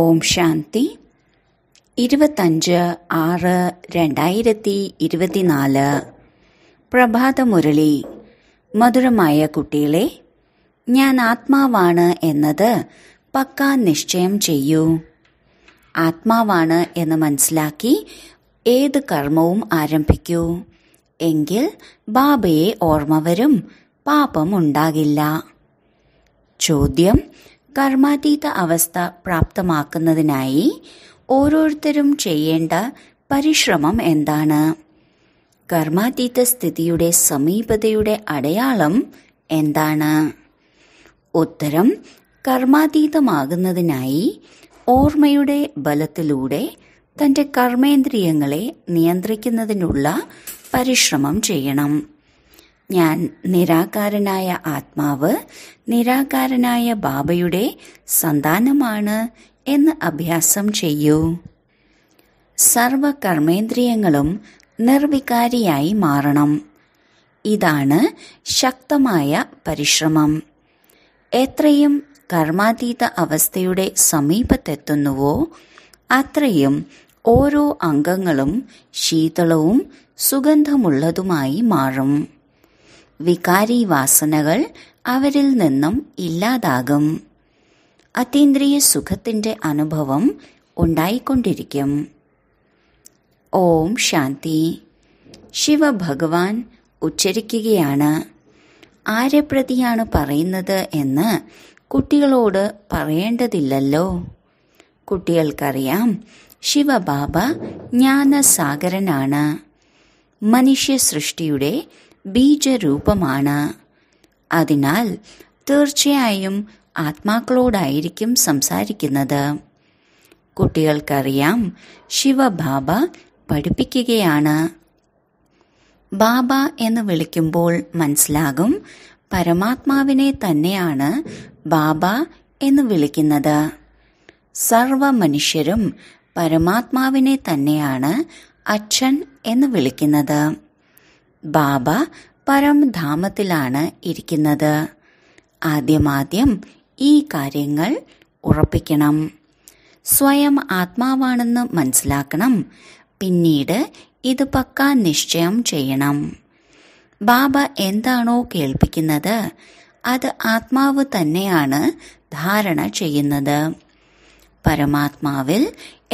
ഓം ശാന്തി ഇരുപത്തഞ്ച് ആറ് രണ്ടായിരത്തി ഇരുപത്തിനാല് പ്രഭാതമുരളി മധുരമായ കുട്ടികളെ ഞാൻ ആത്മാവാണ് എന്നത് പക്കാ നിശ്ചയം ചെയ്യൂ ആത്മാവാണ് എന്ന് മനസ്സിലാക്കി ഏത് കർമ്മവും ആരംഭിക്കൂ എങ്കിൽ ബാബയെ ഓർമ്മ വരും പാപം ഉണ്ടാകില്ല ചോദ്യം കർമാതീത അവസ്ഥ പ്രാപ്തമാക്കുന്നതിനായി ഓരോരുത്തരും ചെയ്യേണ്ട പരിശ്രമം എന്താണ് കർമാതീത സ്ഥിതിയുടെ സമീപതയുടെ അടയാളം എന്താണ് ഉത്തരം കർമാതീതമാകുന്നതിനായി ഓർമ്മയുടെ ബലത്തിലൂടെ തന്റെ കർമ്മേന്ദ്രിയങ്ങളെ നിയന്ത്രിക്കുന്നതിനുള്ള പരിശ്രമം ചെയ്യണം ഞാൻ നിരാകാരനായ ആത്മാവ് നിരാകാരനായ ബാബയുടെ സന്താനമാണ് എന്ന് അഭ്യാസം ചെയ്യൂ സർവകർമ്മേന്ദ്രിയങ്ങളും നിർവികാരിയായി മാറണം ഇതാണ് ശക്തമായ പരിശ്രമം എത്രയും കർമാതീത അവസ്ഥയുടെ സമീപത്തെത്തുന്നുവോ അത്രയും ഓരോ അംഗങ്ങളും ശീതളവും സുഗന്ധമുള്ളതുമായി മാറും വികാരി വാസനകൾ അവരിൽ നിന്നും ഇല്ലാതാകും അതീന്ദ്രിയ സുഖത്തിന്റെ അനുഭവം ഉണ്ടായിക്കൊണ്ടിരിക്കും ഓം ശാന്തി ശിവഭഗവാൻ ഉച്ചരിക്കുകയാണ് ആരെ പറയുന്നത് എന്ന് കുട്ടികളോട് പറയേണ്ടതില്ലല്ലോ കുട്ടികൾക്കറിയാം ശിവബാബ ജ്ഞാനസാഗരനാണ് മനുഷ്യ സൃഷ്ടിയുടെ ബീജരൂപമാണ് അതിനാൽ തീർച്ചയായും ആത്മാക്കളോടായിരിക്കും സംസാരിക്കുന്നത് കുട്ടികൾക്കറിയാം ശിവബാബ പഠിപ്പിക്കുകയാണ് ബാബ എന്ന് വിളിക്കുമ്പോൾ മനസ്സിലാകും പരമാത്മാവിനെ തന്നെയാണ് ബാബ എന്ന് വിളിക്കുന്നത് സർവ മനുഷ്യരും പരമാത്മാവിനെ തന്നെയാണ് അച്ഛൻ എന്ന് വിളിക്കുന്നത് ബാബ പരംധാമത്തിലാണ് ഇരിക്കുന്നത് ആദ്യമാദ്യം ഈ കാര്യങ്ങൾ ഉറപ്പിക്കണം സ്വയം ആത്മാവാണെന്ന് മനസ്സിലാക്കണം പിന്നീട് ഇത് പക്ക നിശ്ചയം ചെയ്യണം ബാബ എന്താണോ കേൾപ്പിക്കുന്നത് അത് ആത്മാവ് തന്നെയാണ് ധാരണ ചെയ്യുന്നത് പരമാത്മാവിൽ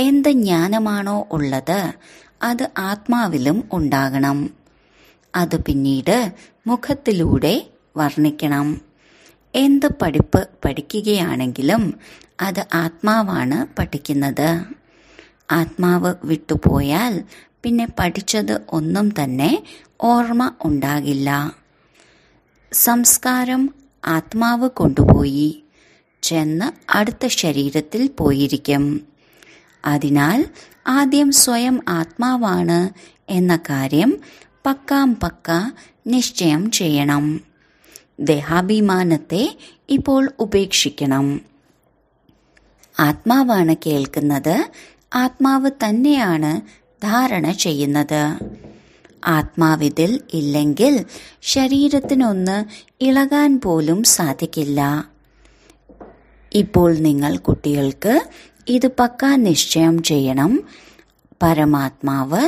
എന്ത് ജ്ഞാനമാണോ ഉള്ളത് അത് ആത്മാവിലും ഉണ്ടാകണം അത് പിന്നീട് മുഖത്തിലൂടെ വർണ്ണിക്കണം എന്ത് പഠിപ്പ് പഠിക്കുകയാണെങ്കിലും അത് ആത്മാവാണ് പഠിക്കുന്നത് ആത്മാവ് വിട്ടുപോയാൽ പിന്നെ പഠിച്ചത് ഒന്നും തന്നെ ഓർമ്മ ഉണ്ടാകില്ല സംസ്കാരം ആത്മാവ് കൊണ്ടുപോയി ചെന്ന് അടുത്ത ശരീരത്തിൽ പോയിരിക്കും അതിനാൽ ആദ്യം സ്വയം ആത്മാവാണ് എന്ന കാര്യം പക്കാം പക്ക നിശ്ചയം ചെയ്യണം ദേഹാഭിമാനത്തെ ഇപ്പോൾ ഉപേക്ഷിക്കണം ആത്മാവാണ് കേൾക്കുന്നത് ആത്മാവ് തന്നെയാണ് ധാരണ ചെയ്യുന്നത് ആത്മാവിതിൽ ഇല്ലെങ്കിൽ ശരീരത്തിനൊന്ന് ഇളകാൻ പോലും സാധിക്കില്ല ഇപ്പോൾ നിങ്ങൾ കുട്ടികൾക്ക് ഇത് പക്കാ നിശ്ചയം ചെയ്യണം പരമാത്മാവ്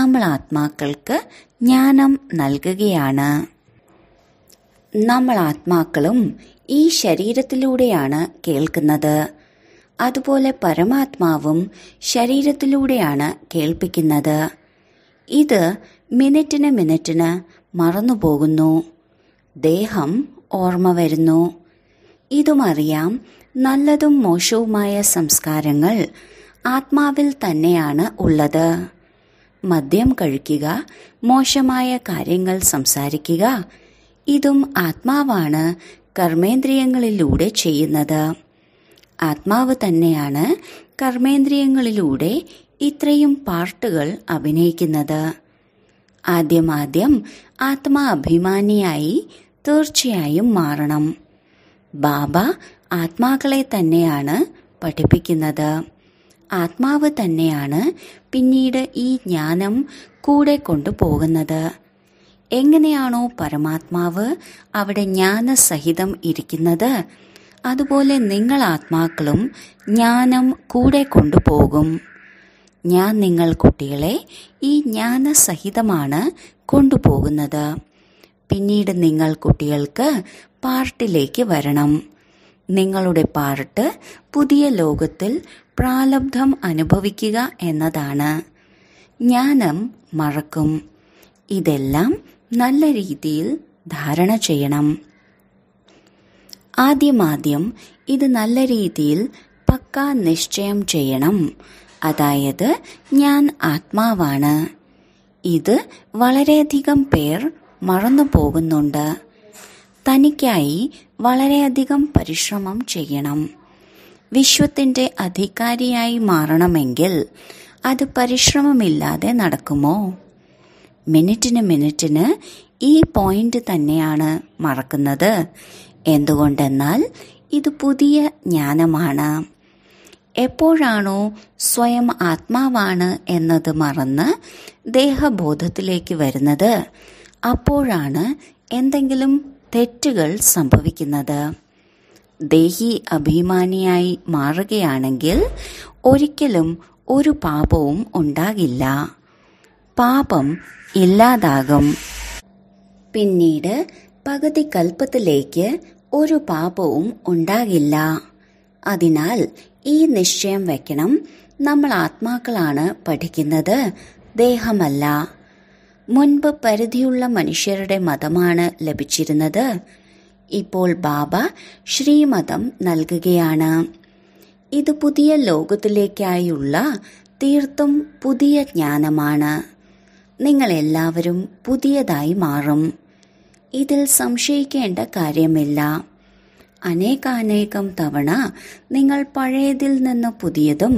നമ്മൾ ആത്മാക്കൾക്ക് ജ്ഞാനം നൽകുകയാണ് നമ്മൾ ആത്മാക്കളും ഈ ശരീരത്തിലൂടെയാണ് കേൾക്കുന്നത് അതുപോലെ പരമാത്മാവും ശരീരത്തിലൂടെയാണ് കേൾപ്പിക്കുന്നത് ഇത് മിനിറ്റിന് മിനിറ്റിന് മറന്നുപോകുന്നു ദേഹം ഓർമ്മ വരുന്നു ഇതുമറിയാം നല്ലതും മോശവുമായ സംസ്കാരങ്ങൾ ആത്മാവിൽ തന്നെയാണ് ഉള്ളത് മദ്യം കഴിക്കുക മോശമായ കാര്യങ്ങൾ സംസാരിക്കുക ഇതും ആത്മാവാണ് കർമ്മേന്ദ്രിയങ്ങളിലൂടെ ചെയ്യുന്നത് ആത്മാവ് തന്നെയാണ് കർമ്മേന്ദ്രിയങ്ങളിലൂടെ ഇത്രയും പാർട്ടുകൾ അഭിനയിക്കുന്നത് ആദ്യമാദ്യം ആത്മാഭിമാനിയായി തീർച്ചയായും മാറണം ബാബ ആത്മാക്കളെ തന്നെയാണ് പഠിപ്പിക്കുന്നത് ആത്മാവ് തന്നെയാണ് പിന്നീട് ഈ ജ്ഞാനം കൂടെ കൊണ്ടുപോകുന്നത് എങ്ങനെയാണോ പരമാത്മാവ് അവിടെ ജ്ഞാനസഹിതം ഇരിക്കുന്നത് അതുപോലെ നിങ്ങൾ ആത്മാക്കളും ജ്ഞാനം കൂടെ കൊണ്ടുപോകും ഞാൻ നിങ്ങൾ കുട്ടികളെ ഈ ജ്ഞാനസഹിതമാണ് കൊണ്ടുപോകുന്നത് പിന്നീട് നിങ്ങൾ കുട്ടികൾക്ക് പാർട്ടിലേക്ക് വരണം നിങ്ങളുടെ പാർട്ട് പുതിയ ലോകത്തിൽ പ്രാലബ്ധം അനുഭവിക്കുക എന്നതാണ് ജ്ഞാനം മറക്കും ഇതെല്ലാം നല്ല രീതിയിൽ ധാരണ ചെയ്യണം ആദ്യമാദ്യം ഇത് നല്ല രീതിയിൽ പക്കാ നിശ്ചയം ചെയ്യണം അതായത് ഞാൻ ആത്മാവാണ് ഇത് വളരെയധികം പേർ മറന്നു പോകുന്നുണ്ട് തനിക്കായി വളരെയധികം പരിശ്രമം ചെയ്യണം വിശ്വത്തിന്റെ അധികാരിയായി മാറണമെങ്കിൽ അത് പരിശ്രമമില്ലാതെ നടക്കുമോ മിനിറ്റിന് മിനിറ്റിന് ഈ പോയിന്റ് തന്നെയാണ് മറക്കുന്നത് എന്തുകൊണ്ടെന്നാൽ ഇത് പുതിയ ജ്ഞാനമാണ് എപ്പോഴാണോ സ്വയം ആത്മാവാണ് എന്നത് മറന്ന് ദേഹബോധത്തിലേക്ക് വരുന്നത് അപ്പോഴാണ് എന്തെങ്കിലും തെറ്റുകൾ സംഭവിക്കുന്നത് ദേഹി അഭിമാനിയായി മാറുകയാണെങ്കിൽ ഒരിക്കലും ഒരു പാപവും ഉണ്ടാകില്ല പാപം ഇല്ലാതാകും പിന്നീട് പകുതി കൽപ്പത്തിലേക്ക് ഒരു പാപവും ഉണ്ടാകില്ല അതിനാൽ ഈ നിശ്ചയം വെക്കണം നമ്മൾ ആത്മാക്കളാണ് പഠിക്കുന്നത് ദേഹമല്ല മുൻപ് പരിധിയുള്ള മനുഷ്യരുടെ മതമാണ് ലഭിച്ചിരുന്നത് ഇപ്പോൾ ബാബ ശ്രീമതം നൽകുകയാണ് ഇത് പുതിയ ലോകത്തിലേക്കായുള്ള തീർത്തും പുതിയ ജ്ഞാനമാണ് നിങ്ങൾ എല്ലാവരും പുതിയതായി മാറും ഇതിൽ സംശയിക്കേണ്ട കാര്യമില്ല അനേകാനേകം തവണ നിങ്ങൾ പഴയതിൽ നിന്ന് പുതിയതും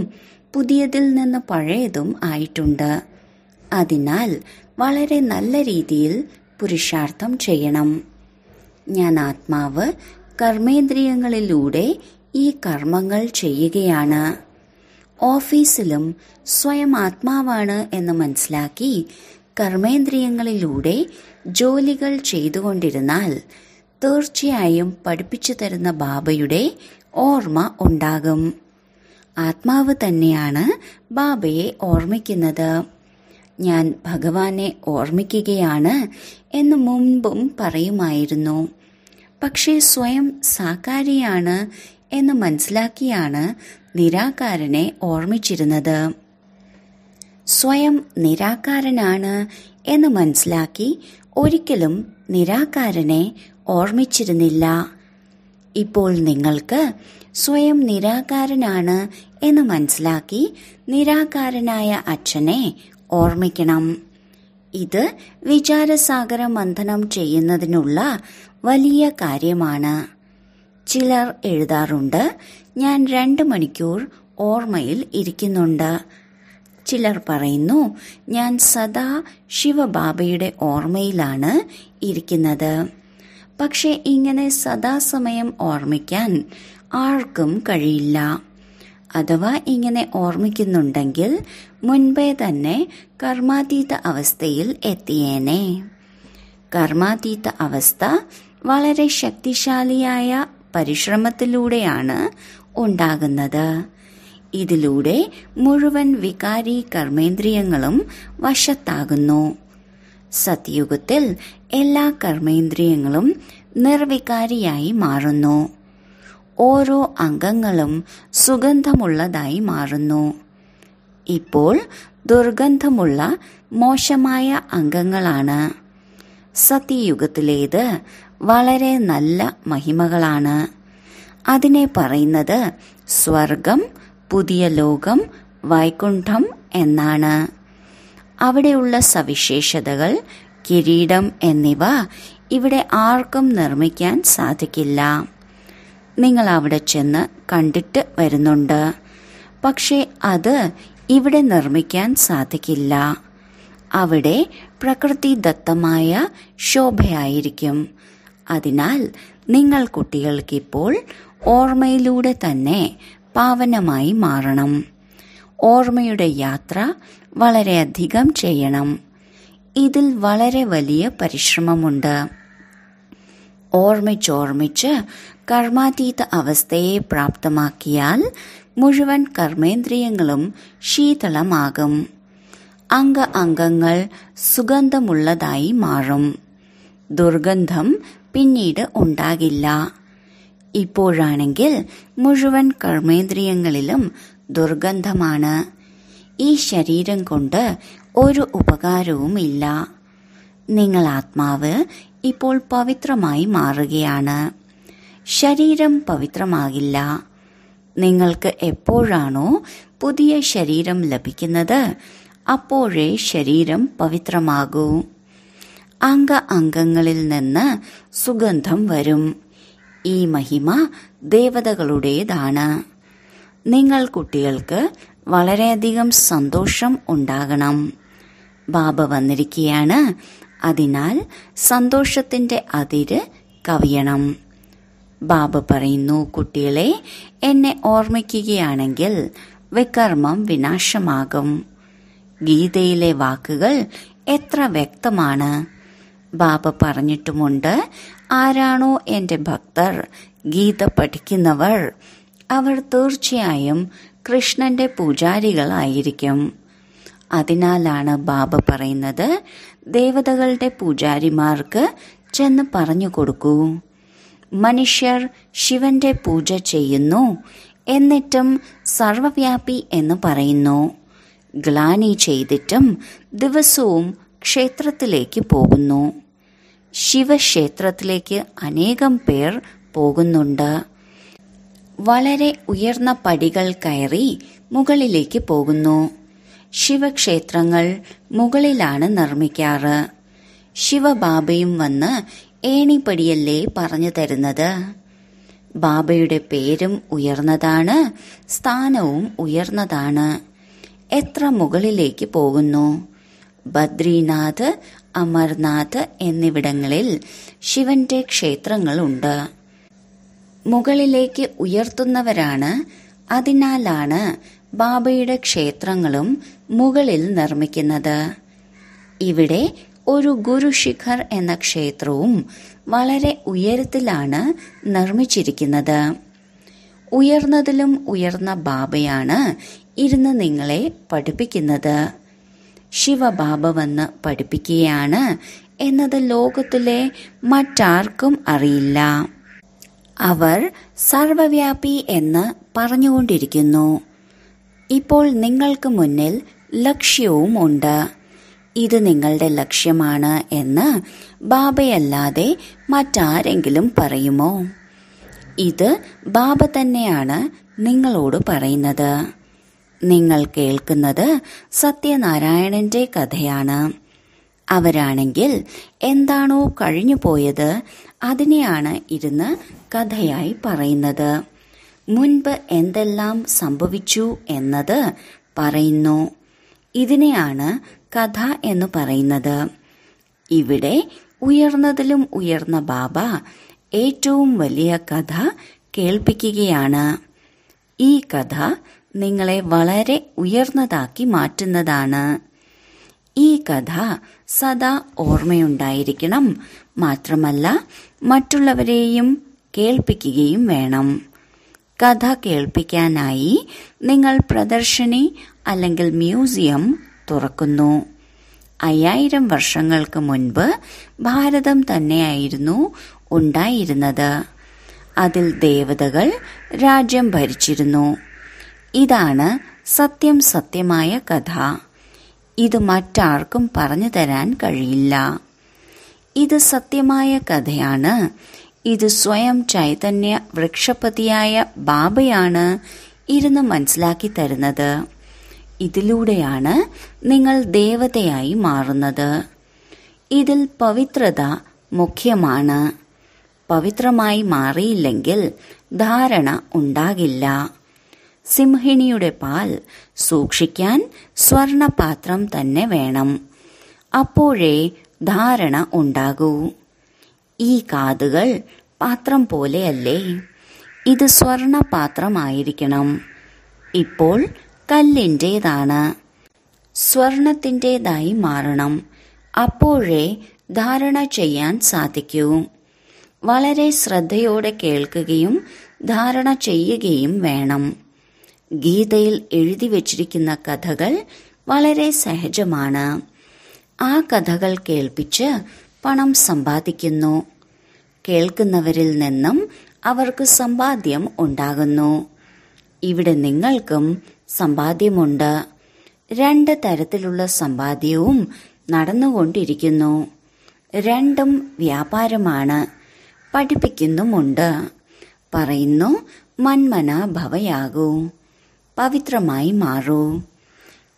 പുതിയതിൽ നിന്ന് പഴയതും ആയിട്ടുണ്ട് അതിനാൽ വളരെ നല്ല രീതിയിൽ പുരുഷാർത്ഥം ചെയ്യണം ഞാൻ ആത്മാവ് കർമ്മേന്ദ്രിയങ്ങളിലൂടെ ഈ കർമ്മങ്ങൾ ചെയ്യുകയാണ് ഓഫീസിലും സ്വയം ആത്മാവാണ് എന്ന് മനസ്സിലാക്കി കർമ്മേന്ദ്രിയങ്ങളിലൂടെ ജോലികൾ ചെയ്തുകൊണ്ടിരുന്നാൽ തീർച്ചയായും പഠിപ്പിച്ചു തരുന്ന ബാബയുടെ ഓർമ്മ ഉണ്ടാകും ആത്മാവ് തന്നെയാണ് ബാബയെ ഓർമ്മിക്കുന്നത് ഞാൻ ഭഗവാനെ ഓർമ്മിക്കുകയാണ് എന്ന് മുൻപും പറയുമായിരുന്നു പക്ഷേ സ്വയം സാക്കാരിയാണ് എന്ന് മനസ്സിലാക്കിയാണ് നിരാകാരനെ ഓർമ്മിച്ചിരുന്നത് സ്വയം നിരാകാരനാണ് എന്ന് മനസ്സിലാക്കി ഒരിക്കലും നിരാകാരനെ ഓർമ്മിച്ചിരുന്നില്ല ഇപ്പോൾ നിങ്ങൾക്ക് സ്വയം നിരാകാരനാണ് എന്ന് മനസ്സിലാക്കി നിരാകാരനായ അച്ഛനെ ഓർമ്മിക്കണം ഇത് വിചാരസാഗര മന്ഥനം ചെയ്യുന്നതിനുള്ള വലിയ കാര്യമാണ് ചിലർ എഴുതാറുണ്ട് ഞാൻ രണ്ട് മണിക്കൂർ ഓർമ്മയിൽ ഇരിക്കുന്നുണ്ട് ചിലർ പറയുന്നു ഞാൻ സദാ ശിവബാബയുടെ ഓർമ്മയിലാണ് ഇരിക്കുന്നത് പക്ഷെ ഇങ്ങനെ സദാസമയം ഓർമ്മിക്കാൻ ആർക്കും കഴിയില്ല അഥവാ ഇങ്ങനെ ഓർമ്മിക്കുന്നുണ്ടെങ്കിൽ മുൻപേ തന്നെ കർമാതീത അവസ്ഥയിൽ എത്തിയേനെ കർമാതീത അവസ്ഥ വളരെ ശക്തിശാലിയായ പരിശ്രമത്തിലൂടെയാണ് ഉണ്ടാകുന്നത് ഇതിലൂടെ മുഴുവൻ വികാരി കർമ്മേന്ദ്രിയങ്ങളും വശത്താകുന്നു സത്യുഗത്തിൽ എല്ലാ കർമ്മേന്ദ്രിയങ്ങളും നിർവികാരിയായി മാറുന്നു ഓരോ അംഗങ്ങളും സുഗന്ധമുള്ളതായി മാറുന്നു ഇപ്പോൾ ദുർഗന്ധമുള്ള മോശമായ അംഗങ്ങളാണ് സത്യയുഗത്തിലേത് വളരെ നല്ല മഹിമകളാണ് അതിനെ പറയുന്നത് സ്വർഗം പുതിയ ലോകം വൈകുണ്ഠം എന്നാണ് അവിടെയുള്ള സവിശേഷതകൾ കിരീടം എന്നിവ ഇവിടെ ആർക്കും നിർമ്മിക്കാൻ സാധിക്കില്ല നിങ്ങൾ അവിടെ ചെന്ന് കണ്ടിട്ട് വരുന്നുണ്ട് പക്ഷേ അത് ഇവിടെ നിർമ്മിക്കാൻ സാധിക്കില്ല അവിടെ പ്രകൃതി ദത്തമായ ശോഭയായിരിക്കും അതിനാൽ നിങ്ങൾ കുട്ടികൾക്കിപ്പോൾ ഓർമ്മയിലൂടെ തന്നെ പാവനമായി മാറണം ഓർമ്മയുടെ യാത്ര വളരെയധികം ചെയ്യണം ഇതിൽ വളരെ വലിയ പരിശ്രമമുണ്ട് ഓർമ്മിച്ചോർമ്മിച്ച് കർമാതീത അവസ്ഥയെ പ്രാപ്തമാക്കിയാൽ മുഴുവൻ കർമ്മേന്ദ്രിയങ്ങളും ശീതളമാകും അംഗ അംഗങ്ങൾ സുഗന്ധമുള്ളതായി മാറും ദുർഗന്ധം പിന്നീട് ഉണ്ടാകില്ല ഇപ്പോഴാണെങ്കിൽ മുഴുവൻ കർമ്മേന്ദ്രിയങ്ങളിലും ദുർഗന്ധമാണ് ഈ ശരീരം കൊണ്ട് ഒരു ഉപകാരവുമില്ല നിങ്ങൾ ആത്മാവ് ഇപ്പോൾ പവിത്രമായി മാറുകയാണ് ശരീരം പവിത്രമാകില്ല നിങ്ങൾക്ക് എപ്പോഴാണോ പുതിയ ശരീരം ലഭിക്കുന്നത് അപ്പോഴേ ശരീരം പവിത്രമാകൂ അംഗ അംഗങ്ങളിൽ നിന്ന് സുഗന്ധം വരും ഈ മഹിമ ദേവതകളുടേതാണ് നിങ്ങൾ കുട്ടികൾക്ക് വളരെയധികം സന്തോഷം ഉണ്ടാകണം ബാബ വന്നിരിക്കുകയാണ് അതിനാൽ സന്തോഷത്തിന്റെ അതിര് കവിയണം ബാബ പറയുന്നു കുട്ടികളെ എന്നെ ഓർമ്മിക്കുകയാണെങ്കിൽ വികർമ്മം വിനാശമാകും ഗീതയിലെ വാക്കുകൾ എത്ര വ്യക്തമാണ് ബാബ പറഞ്ഞിട്ടുമുണ്ട് ആരാണോ എൻ്റെ ഭക്തർ ഗീത പഠിക്കുന്നവർ അവർ തീർച്ചയായും കൃഷ്ണന്റെ പൂജാരികളായിരിക്കും അതിനാലാണ് ബാബ പറയുന്നത് ദേവതകളുടെ പൂജാരിമാർക്ക് ചെന്ന് പറഞ്ഞു കൊടുക്കൂ മനുഷ്യർ ശിവന്റെ പൂജ ചെയ്യുന്നു എന്നിട്ടും സർവവ്യാപി എന്ന് പറയുന്നു ഗ്ലാനി ചെയ്തിട്ടും ദിവസവും ക്ഷേത്രത്തിലേക്ക് പോകുന്നു ശിവക്ഷേത്രത്തിലേക്ക് അനേകം പേർ പോകുന്നുണ്ട് വളരെ ഉയർന്ന പടികൾ കയറി മുകളിലേക്ക് പോകുന്നു ശിവക്ഷേത്രങ്ങൾ മുകളിലാണ് നിർമ്മിക്കാറ് ശിവബാബയും വന്ന് ഏണിപ്പടിയല്ലേ പറഞ്ഞു തരുന്നത് ബാബയുടെ പേരും ഉയർന്നതാണ് സ്ഥാനവും ഉയർന്നതാണ് എത്ര മുകളിലേക്ക് പോകുന്നു ബദ്രിനാഥ് അമർനാഥ് എന്നിവിടങ്ങളിൽ ശിവന്റെ ക്ഷേത്രങ്ങളുണ്ട് മുകളിലേക്ക് ഉയർത്തുന്നവരാണ് അതിനാലാണ് ബാബയുടെ ക്ഷേത്രങ്ങളും മുകളിൽ നിർമ്മിക്കുന്നത് ഇവിടെ ഒരു ഗുരുശിഖർ എന്ന ക്ഷേത്രവും വളരെ ഉയരത്തിലാണ് നിർമ്മിച്ചിരിക്കുന്നത് ഉയർന്നതിലും ഉയർന്ന ബാബയാണ് ഇരുന്ന് നിങ്ങളെ പഠിപ്പിക്കുന്നത് ശിവബാബ വന്ന് പഠിപ്പിക്കുകയാണ് എന്നത് ലോകത്തിലെ മറ്റാർക്കും അറിയില്ല അവർ സർവവ്യാപി എന്ന് പറഞ്ഞുകൊണ്ടിരിക്കുന്നു ഇപ്പോൾ നിങ്ങൾക്ക് മുന്നിൽ ഉണ്ട് ഇത് നിങ്ങളുടെ ലക്ഷ്യമാണ് എന്ന് ബാബയല്ലാതെ മറ്റാരെങ്കിലും പറയുമോ ഇത് ബാബ തന്നെയാണ് നിങ്ങളോട് പറയുന്നത് നിങ്ങൾ കേൾക്കുന്നത് സത്യനാരായണന്റെ കഥയാണ് അവരാണെങ്കിൽ എന്താണോ കഴിഞ്ഞു പോയത് അതിനെയാണ് ഇരുന്ന് കഥയായി പറയുന്നത് മുൻപ് എന്തെല്ലാം സംഭവിച്ചു എന്നത് പറയുന്നു ഇതിനെയാണ് കഥ എന്ന് പറയുന്നത് ഇവിടെ ഉയർന്നതിലും ഉയർന്ന ബാബ ഏറ്റവും വലിയ കഥ കേൾപ്പിക്കുകയാണ് ഈ കഥ നിങ്ങളെ വളരെ ഉയർന്നതാക്കി മാറ്റുന്നതാണ് ഈ കഥ സദാ ഓർമ്മയുണ്ടായിരിക്കണം മാത്രമല്ല മറ്റുള്ളവരെയും കേൾപ്പിക്കുകയും വേണം കഥ കേൾപ്പിക്കാനായി നിങ്ങൾ പ്രദർശനി അല്ലെങ്കിൽ മ്യൂസിയം തുറക്കുന്നു അയ്യായിരം വർഷങ്ങൾക്ക് മുൻപ് ഭാരതം തന്നെയായിരുന്നു ഉണ്ടായിരുന്നത് അതിൽ ദേവതകൾ രാജ്യം ഭരിച്ചിരുന്നു ഇതാണ് സത്യം സത്യമായ കഥ ഇത് മറ്റാർക്കും പറഞ്ഞു തരാൻ കഴിയില്ല ഇത് സത്യമായ കഥയാണ് ഇത് സ്വയം ചൈതന്യ വൃക്ഷപതിയായ ബാബയാണ് ഇരുന്ന് മനസ്സിലാക്കി തരുന്നത് ഇതിലൂടെയാണ് നിങ്ങൾ ദേവതയായി മാറുന്നത് ഇതിൽ പവിത്രത മുഖ്യമാണ് പവിത്രമായി മാറിയില്ലെങ്കിൽ ധാരണ ഉണ്ടാകില്ല സിംഹിണിയുടെ പാൽ സൂക്ഷിക്കാൻ സ്വർണപാത്രം തന്നെ വേണം അപ്പോഴേ ധാരണ ഉണ്ടാകൂ ഈ കാതുകൾ പാത്രം പോലെയല്ലേ ഇത് പാത്രമായിരിക്കണം ഇപ്പോൾ കല്ലിൻ്റെതാണ് സ്വർണത്തിൻ്റെതായി മാറണം അപ്പോഴേ ധാരണ ചെയ്യാൻ സാധിക്കൂ വളരെ ശ്രദ്ധയോടെ കേൾക്കുകയും ധാരണ ചെയ്യുകയും വേണം ഗീതയിൽ എഴുതി വച്ചിരിക്കുന്ന കഥകൾ വളരെ സഹജമാണ് ആ കഥകൾ കേൾപ്പിച്ച് പണം സമ്പാദിക്കുന്നു കേൾക്കുന്നവരിൽ നിന്നും അവർക്ക് സമ്പാദ്യം ഉണ്ടാകുന്നു ഇവിടെ നിങ്ങൾക്കും സമ്പാദ്യമുണ്ട് രണ്ട് തരത്തിലുള്ള സമ്പാദ്യവും നടന്നുകൊണ്ടിരിക്കുന്നു രണ്ടും വ്യാപാരമാണ് പഠിപ്പിക്കുന്നുമുണ്ട് പറയുന്നു മന്മന ഭവയാകൂ പവിത്രമായി മാറൂ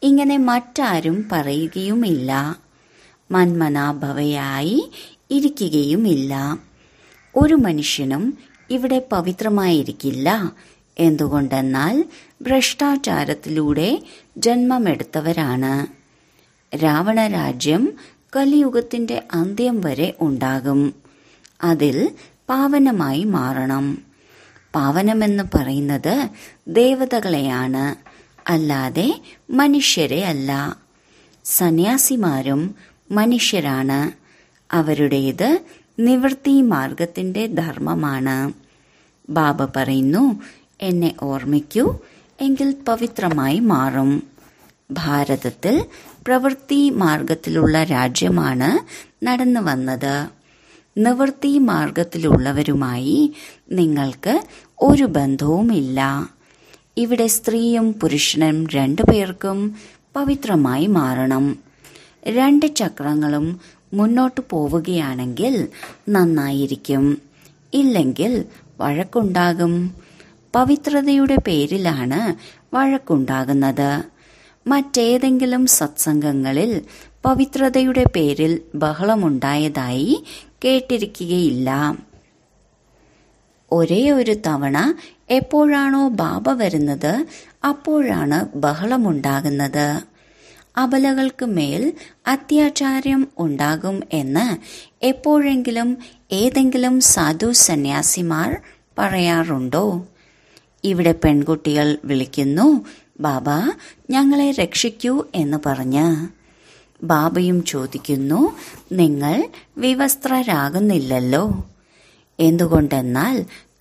ഇങ്ങനെ മറ്റാരും പറയുകയുമില്ല മന്മനാഭവയായി ഇരിക്കുകയുമില്ല ഒരു മനുഷ്യനും ഇവിടെ പവിത്രമായിരിക്കില്ല എന്തുകൊണ്ടെന്നാൽ ഭ്രഷ്ടാചാരത്തിലൂടെ ജന്മമെടുത്തവരാണ് രാവണരാജ്യം കലിയുഗത്തിന്റെ അന്ത്യം വരെ ഉണ്ടാകും അതിൽ പാവനമായി മാറണം പാവനമെന്ന് പറയുന്നത് ദേവതകളെയാണ് അല്ലാതെ മനുഷ്യരെ അല്ല സന്യാസിമാരും മനുഷ്യരാണ് അവരുടേത് നിവൃത്തി മാർഗത്തിന്റെ ധർമ്മമാണ് ബാബ പറയുന്നു എന്നെ ഓർമ്മിക്കൂ എങ്കിൽ പവിത്രമായി മാറും ഭാരതത്തിൽ പ്രവൃത്തി മാർഗത്തിലുള്ള രാജ്യമാണ് നടന്നു വന്നത് നിവൃത്തി മാർഗത്തിലുള്ളവരുമായി നിങ്ങൾക്ക് ഒരു ബന്ധവുമില്ല ഇവിടെ സ്ത്രീയും പുരുഷനും രണ്ടുപേർക്കും പവിത്രമായി മാറണം രണ്ട് ചക്രങ്ങളും മുന്നോട്ട് പോവുകയാണെങ്കിൽ നന്നായിരിക്കും ഇല്ലെങ്കിൽ വഴക്കുണ്ടാകും പവിത്രതയുടെ പേരിലാണ് വഴക്കുണ്ടാകുന്നത് മറ്റേതെങ്കിലും സത്സംഗങ്ങളിൽ പവിത്രതയുടെ പേരിൽ ബഹളമുണ്ടായതായി കേട്ടിരിക്കുകയില്ല ഒരേ ഒരു തവണ എപ്പോഴാണോ ബാബ വരുന്നത് അപ്പോഴാണ് ബഹളമുണ്ടാകുന്നത് അബലകൾക്ക് മേൽ അത്യാചാരം ഉണ്ടാകും എന്ന് എപ്പോഴെങ്കിലും ഏതെങ്കിലും സാധു സന്യാസിമാർ പറയാറുണ്ടോ ഇവിടെ പെൺകുട്ടികൾ വിളിക്കുന്നു ബാബ ഞങ്ങളെ രക്ഷിക്കൂ എന്ന് പറഞ്ഞ് ബാബയും ചോദിക്കുന്നു നിങ്ങൾ വിവസ്ത്രരാകുന്നില്ലല്ലോ എന്തുകൊണ്ടെന്നാൽ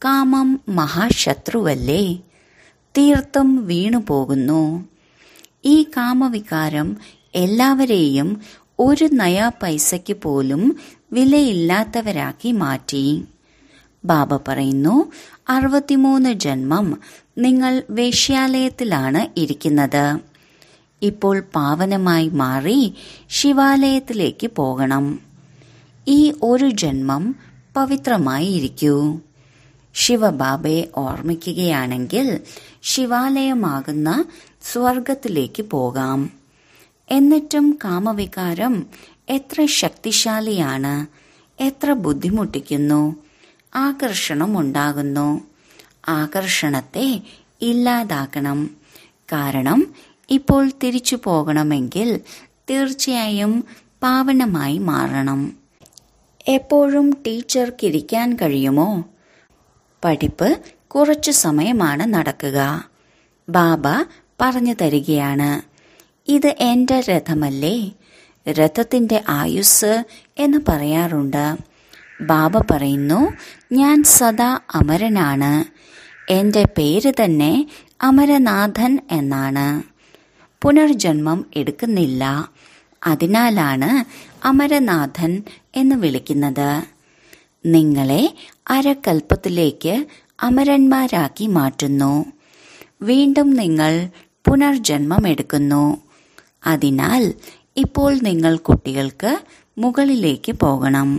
കാമം മഹാശത്രുവല്ലേ തീർത്തും വീണുപോകുന്നു ഈ കാമവികാരം എല്ലാവരെയും ഒരു നയാ പൈസയ്ക്ക് പോലും വിലയില്ലാത്തവരാക്കി മാറ്റി ബാബ പറയുന്നു അറുപത്തിമൂന്ന് ജന്മം നിങ്ങൾ വേശ്യാലയത്തിലാണ് ഇരിക്കുന്നത് ഇപ്പോൾ പാവനമായി മാറി ശിവാലയത്തിലേക്ക് പോകണം ഈ ഒരു ജന്മം പവിത്രമായി ഇരിക്കൂ ശിവബാബയെ ഓർമ്മിക്കുകയാണെങ്കിൽ ശിവാലയമാകുന്ന സ്വർഗത്തിലേക്ക് പോകാം എന്നിട്ടും കാമവികാരം എത്ര ശക്തിശാലിയാണ് എത്ര ബുദ്ധിമുട്ടിക്കുന്നു ആകർഷണം ഉണ്ടാകുന്നു ആകർഷണത്തെ ഇല്ലാതാക്കണം കാരണം ഇപ്പോൾ തിരിച്ചു പോകണമെങ്കിൽ തീർച്ചയായും പാവനമായി മാറണം എപ്പോഴും ടീച്ചർക്കിരിക്കാൻ കഴിയുമോ പഠിപ്പ് കുറച്ചു സമയമാണ് നടക്കുക ബാബ പറഞ്ഞു തരികയാണ് ഇത് എന്റെ രഥമല്ലേ രഥത്തിന്റെ ആയുസ് എന്ന് പറയാറുണ്ട് ബാബ പറയുന്നു ഞാൻ സദാ അമരനാണ് എന്റെ പേര് തന്നെ അമരനാഥൻ എന്നാണ് പുനർജന്മം എടുക്കുന്നില്ല അതിനാലാണ് അമരനാഥൻ എന്ന് വിളിക്കുന്നത് നിങ്ങളെ അരക്കൽപ്പത്തിലേക്ക് അമരന്മാരാക്കി മാറ്റുന്നു വീണ്ടും നിങ്ങൾ എടുക്കുന്നു അതിനാൽ ഇപ്പോൾ നിങ്ങൾ കുട്ടികൾക്ക് മുകളിലേക്ക് പോകണം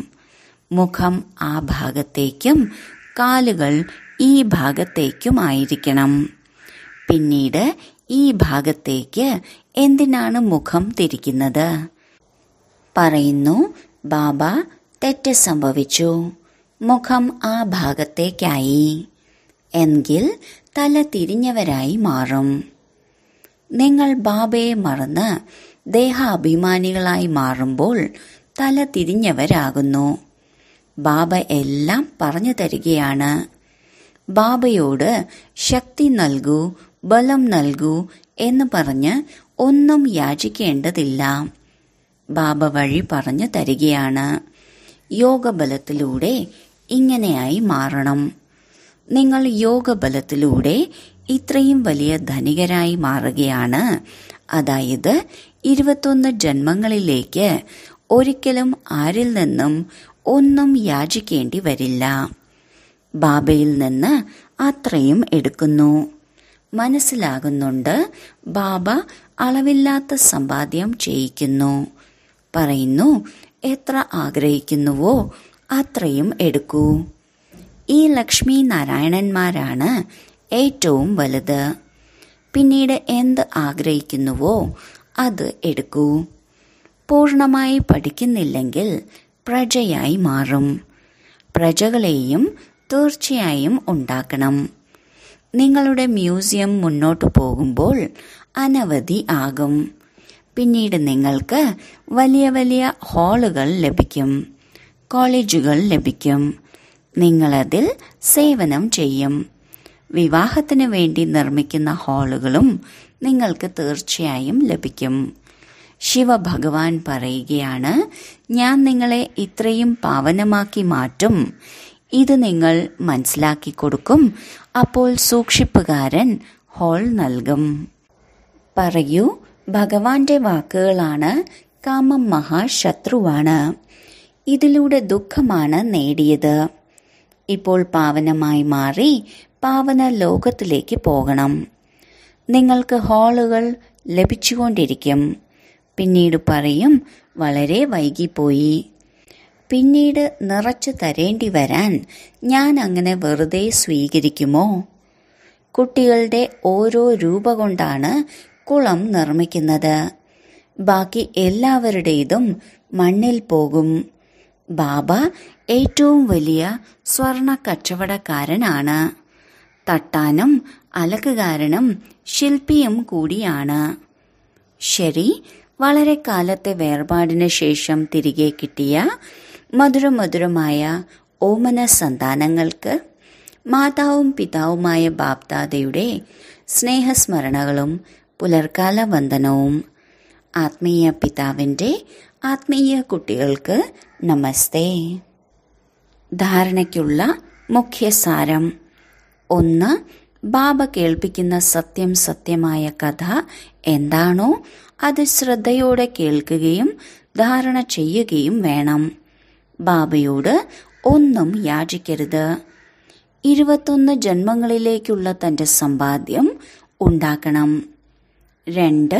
മുഖം ആ ഭാഗത്തേക്കും കാലുകൾ ഈ ഭാഗത്തേക്കും ആയിരിക്കണം പിന്നീട് ഈ ഭാഗത്തേക്ക് എന്തിനാണ് മുഖം തിരിക്കുന്നത് പറയുന്നു ബാബ തെറ്റ് സംഭവിച്ചു മുഖം ആ ഭാഗത്തേക്കായി എങ്കിൽ തല തിരിഞ്ഞവരായി മാറും നിങ്ങൾ ബാബയെ മറന്ന് ദേഹാഭിമാനികളായി മാറുമ്പോൾ തല തിരിഞ്ഞവരാകുന്നു ബാബ എല്ലാം പറഞ്ഞു തരികയാണ് ബാബയോട് ശക്തി നൽകൂ ബലം നൽകൂ എന്ന് പറഞ്ഞ് ഒന്നും യാചിക്കേണ്ടതില്ല ബാബ വഴി പറഞ്ഞു തരികയാണ് യോഗബലത്തിലൂടെ ഇങ്ങനെയായി മാറണം നിങ്ങൾ യോഗബലത്തിലൂടെ ഇത്രയും വലിയ ധനികരായി മാറുകയാണ് അതായത് ഇരുപത്തൊന്ന് ജന്മങ്ങളിലേക്ക് ഒരിക്കലും ആരിൽ നിന്നും ഒന്നും യാചിക്കേണ്ടി വരില്ല ബാബയിൽ നിന്ന് അത്രയും എടുക്കുന്നു മനസ്സിലാകുന്നുണ്ട് ബാബ അളവില്ലാത്ത സമ്പാദ്യം ചെയ്യിക്കുന്നു പറയുന്നു എത്ര ആഗ്രഹിക്കുന്നുവോ അത്രയും എടുക്കൂ ഈ ലക്ഷ്മി നാരായണന്മാരാണ് ഏറ്റവും വലുത് പിന്നീട് എന്ത് ആഗ്രഹിക്കുന്നുവോ അത് എടുക്കൂ പൂർണ്ണമായി പഠിക്കുന്നില്ലെങ്കിൽ പ്രജയായി മാറും പ്രജകളെയും തീർച്ചയായും ഉണ്ടാക്കണം നിങ്ങളുടെ മ്യൂസിയം മുന്നോട്ടു പോകുമ്പോൾ അനവധി ആകും പിന്നീട് നിങ്ങൾക്ക് വലിയ വലിയ ഹാളുകൾ ലഭിക്കും കോളേജുകൾ ലഭിക്കും നിങ്ങളതിൽ സേവനം ചെയ്യും വിവാഹത്തിന് വേണ്ടി നിർമ്മിക്കുന്ന ഹാളുകളും നിങ്ങൾക്ക് തീർച്ചയായും ലഭിക്കും ശിവഭഗവാൻ പറയുകയാണ് ഞാൻ നിങ്ങളെ ഇത്രയും പാവനമാക്കി മാറ്റും ഇത് നിങ്ങൾ മനസ്സിലാക്കി കൊടുക്കും അപ്പോൾ സൂക്ഷിപ്പുകാരൻ ഹോൾ നൽകും പറയൂ ഭഗവാന്റെ വാക്കുകളാണ് കാമം മഹാശത്രുവാണ് ഇതിലൂടെ ദുഃഖമാണ് നേടിയത് ഇപ്പോൾ പാവനമായി മാറി പാവന ലോകത്തിലേക്ക് പോകണം നിങ്ങൾക്ക് ഹാളുകൾ ലഭിച്ചുകൊണ്ടിരിക്കും പിന്നീട് പറയും വളരെ വൈകിപ്പോയി പിന്നീട് നിറച്ചു തരേണ്ടി വരാൻ ഞാൻ അങ്ങനെ വെറുതെ സ്വീകരിക്കുമോ കുട്ടികളുടെ ഓരോ രൂപ കൊണ്ടാണ് കുളം നിർമ്മിക്കുന്നത് ബാക്കി എല്ലാവരുടേതും മണ്ണിൽ പോകും ബാബ ഏറ്റവും വലിയ സ്വർണ കച്ചവടക്കാരനാണ് തട്ടാനും അലക്കുകാരനും ശില്പിയും കൂടിയാണ് ശരി വളരെ കാലത്തെ വേർപാടിന് ശേഷം തിരികെ കിട്ടിയ മധുരമധുരമായ ഓമന സന്താനങ്ങൾക്ക് മാതാവും പിതാവുമായ ബാപ്ദാദയുടെ സ്നേഹസ്മരണകളും പുലർക്കാല വന്ദനവും ആത്മീയ പിതാവിൻ്റെ ആത്മീയ കുട്ടികൾക്ക് നമസ്തേ ധാരണയ്ക്കുള്ള മുഖ്യസാരം ഒന്ന് ബാബ കേൾപ്പിക്കുന്ന സത്യം സത്യമായ കഥ എന്താണോ അത് ശ്രദ്ധയോടെ കേൾക്കുകയും ധാരണ ചെയ്യുകയും വേണം ബാബയോട് ഒന്നും യാചിക്കരുത് ഇരുപത്തൊന്ന് ജന്മങ്ങളിലേക്കുള്ള തന്റെ സമ്പാദ്യം ഉണ്ടാക്കണം രണ്ട്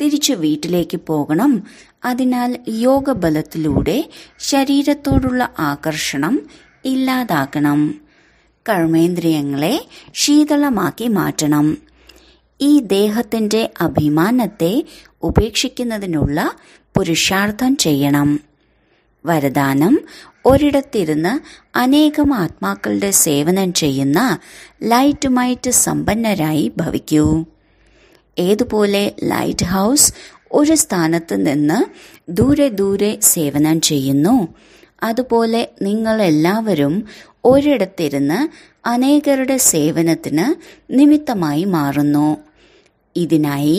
തിരിച്ചു വീട്ടിലേക്ക് പോകണം അതിനാൽ യോഗബലത്തിലൂടെ ശരീരത്തോടുള്ള ആകർഷണം ഇല്ലാതാക്കണം കർമ്മേന്ദ്രിയങ്ങളെ ശീതളമാക്കി മാറ്റണം ഈ ദേഹത്തിന്റെ അഭിമാനത്തെ ഉപേക്ഷിക്കുന്നതിനുള്ള പുരുഷാർത്ഥം ചെയ്യണം വരദാനം ഒരിടത്തിരുന്ന് അനേകം ആത്മാക്കളുടെ സേവനം ചെയ്യുന്ന ലൈറ്റുമായിട്ട് സമ്പന്നരായി ഭവിക്കൂ ഏതുപോലെ ലൈറ്റ് ഹൗസ് ഒരു സ്ഥാനത്ത് നിന്ന് ദൂരെ ദൂരെ സേവനം ചെയ്യുന്നു അതുപോലെ നിങ്ങളെല്ലാവരും ഒരിടത്തിരുന്ന് അനേകരുടെ സേവനത്തിന് നിമിത്തമായി മാറുന്നു ഇതിനായി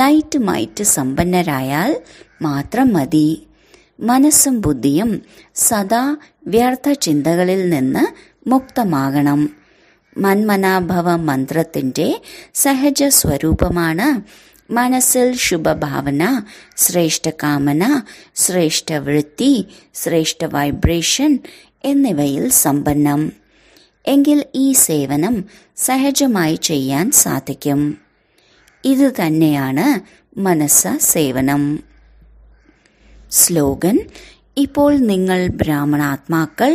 ലൈറ്റ് മൈറ്റ് സമ്പന്നരായാൽ മാത്രം മതി മനസ്സും ബുദ്ധിയും സദാ വ്യർത്ഥ ചിന്തകളിൽ നിന്ന് മുക്തമാകണം മന്മനാഭവ മന്ത്രത്തിന്റെ സഹജ സ്വരൂപമാണ് മനസ്സിൽ ശുഭഭാവന ശ്രേഷ്ഠ കാമന ശ്രേഷ്ഠ വൃത്തി ശ്രേഷ്ഠ വൈബ്രേഷൻ എന്നിവയിൽ സമ്പന്നം എങ്കിൽ ഈ സേവനം സഹജമായി ചെയ്യാൻ സാധിക്കും ഇത് തന്നെയാണ് മനസ്സ സേവനം സ്ലോഗൻ ഇപ്പോൾ നിങ്ങൾ ബ്രാഹ്മണാത്മാക്കൾ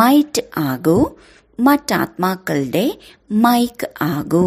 മൈറ്റ് ആകൂ മറ്റാത്മാക്കളുടെ മൈക്ക് ആകൂ